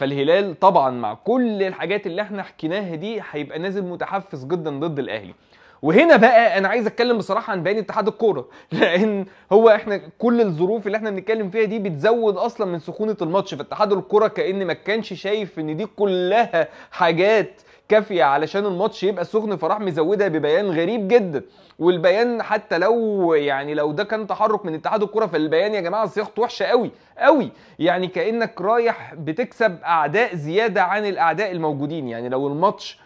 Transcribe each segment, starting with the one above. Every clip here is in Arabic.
فالهلال طبعا مع كل الحاجات اللي احنا حكيناها دي هيبقى نازل متحفز جدا ضد الاهلي وهنا بقى انا عايز اتكلم بصراحه عن بيان اتحاد الكوره لان هو احنا كل الظروف اللي احنا بنتكلم فيها دي بتزود اصلا من سخونه الماتش فاتحاد الكوره كان ما كانش شايف ان دي كلها حاجات كافيه علشان الماتش يبقى سخن فراح مزودها ببيان غريب جدا والبيان حتى لو يعني لو ده كان تحرك من اتحاد الكره فالبيان يا جماعه صياغته وحشه قوي قوي يعني كانك رايح بتكسب اعداء زياده عن الاعداء الموجودين يعني لو الماتش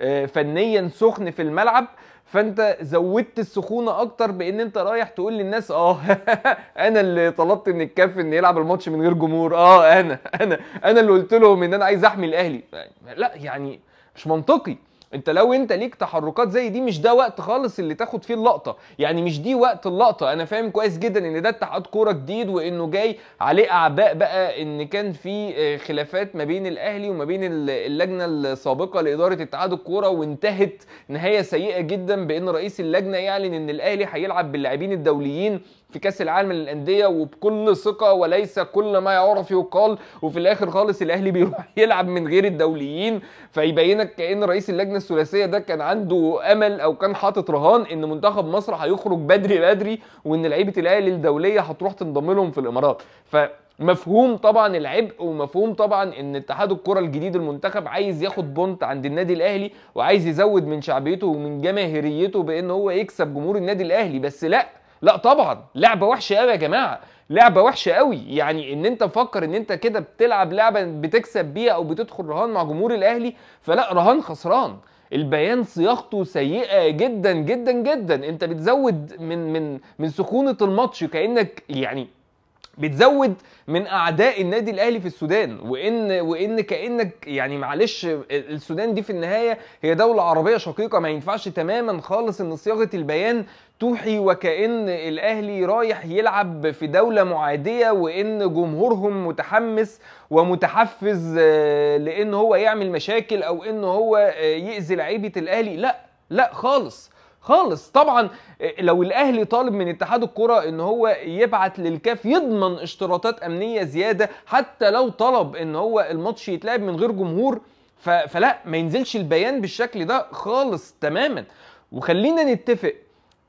آه، فنيا سخن في الملعب فانت زودت السخونه اكتر بان انت رايح تقول للناس اه انا اللي طلبت من الكاف ان يلعب الماتش من غير جمهور اه انا انا انا اللي قلت لهم ان انا عايز احمي الاهلي لا يعني Shmontoki, انت لو انت ليك تحركات زي دي مش ده وقت خالص اللي تاخد فيه اللقطه يعني مش دي وقت اللقطه انا فاهم كويس جدا ان ده اتحاد كوره جديد وانه جاي عليه اعباء بقى ان كان في آه، خلافات ما بين الاهلي وما بين اللجنه السابقه لاداره اتحاد الكوره وانتهت نهايه سيئه جدا بان رئيس اللجنه يعلن ان الاهلي هيلعب باللاعبين الدوليين في كاس العالم للانديه وبكل ثقه وليس كل ما يعرف يقال وفي الاخر خالص الاهلي بيروح يلعب من غير الدوليين فيبينك كان رئيس اللجنه الثلاثيه ده كان عنده امل او كان حاطط رهان ان منتخب مصر هيخرج بدري بدري وان لعيبه الاهلي الدوليه هتروح تنضم لهم في الامارات ف مفهوم طبعا العبء ومفهوم طبعا ان اتحاد الكره الجديد المنتخب عايز ياخد بونت عند النادي الاهلي وعايز يزود من شعبيته ومن جماهيريته بان هو يكسب جمهور النادي الاهلي بس لا لا طبعا لعبه وحشه قوي يا جماعه لعبه وحشه قوي يعني ان انت مفكر ان انت كده بتلعب لعبه بتكسب بيها او بتدخل رهان مع جمهور الاهلي فلا رهان خسران البيان صياغته سيئه جدا جدا جدا انت بتزود من من من سخونه الماتش كانك يعني بتزود من اعداء النادي الاهلي في السودان وان وان كانك يعني معلش السودان دي في النهايه هي دوله عربيه شقيقه ما ينفعش تماما خالص ان صياغه البيان توحي وكأن الأهلي رايح يلعب في دولة معادية وإن جمهورهم متحمس ومتحفز آه، لإن هو يعمل مشاكل أو إن هو آه، يأذي لعيبة الأهلي لا لا خالص خالص طبعا لو الاهلي طالب من اتحاد الكره ان هو يبعت للكاف يضمن اشتراطات امنيه زياده حتى لو طلب ان هو الماتش يتلعب من غير جمهور فلا ما ينزلش البيان بالشكل ده خالص تماما وخلينا نتفق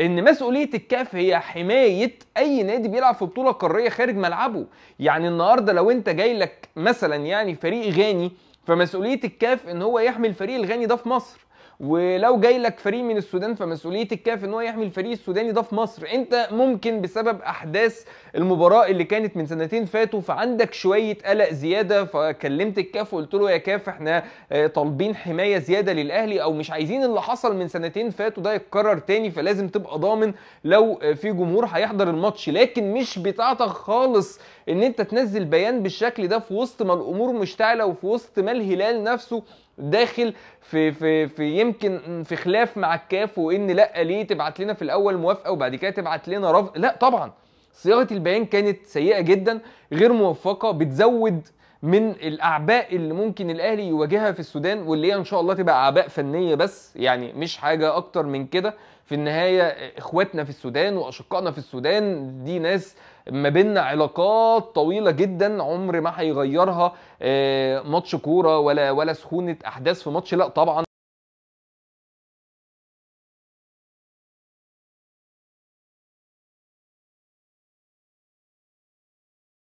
ان مسؤوليه الكاف هي حمايه اي نادي بيلعب في بطوله قاريه خارج ملعبه يعني النهارده لو انت جاي لك مثلا يعني فريق غاني فمسؤوليه الكاف ان هو يحمي الفريق الغاني ده في مصر ولو جاي لك فريق من السودان فمسؤوليه الكاف ان هو يحمي الفريق السوداني ده في مصر انت ممكن بسبب احداث المباراه اللي كانت من سنتين فاتوا فعندك شويه قلق زياده فكلمت الكاف وقلت له يا كاف احنا آه، طالبين حمايه زياده للاهلي او مش عايزين اللي حصل من سنتين فاتوا ده يتكرر تاني فلازم تبقى ضامن لو آه، في جمهور هيحضر الماتش لكن مش بتاعتك خالص ان انت تنزل بيان بالشكل ده في وسط ما الامور مشتعله وفي وسط ما الهلال نفسه داخل في في في يمكن في خلاف مع الكاف وان لا ليه تبعت لنا في الاول موافقه وبعد كده تبعت لنا رفض لا طبعا صياغه البيان كانت سيئه جدا غير موفقه بتزود من الاعباء اللي ممكن الاهلي يواجهها في السودان واللي هي ان شاء الله تبقى اعباء فنيه بس يعني مش حاجه اكتر من كده في النهايه اخواتنا في السودان واشقائنا في السودان دي ناس ما بيننا علاقات طويله جدا عمر ما هيغيرها آه، ماتش كوره ولا ولا سخونه احداث في ماتش لا طبعا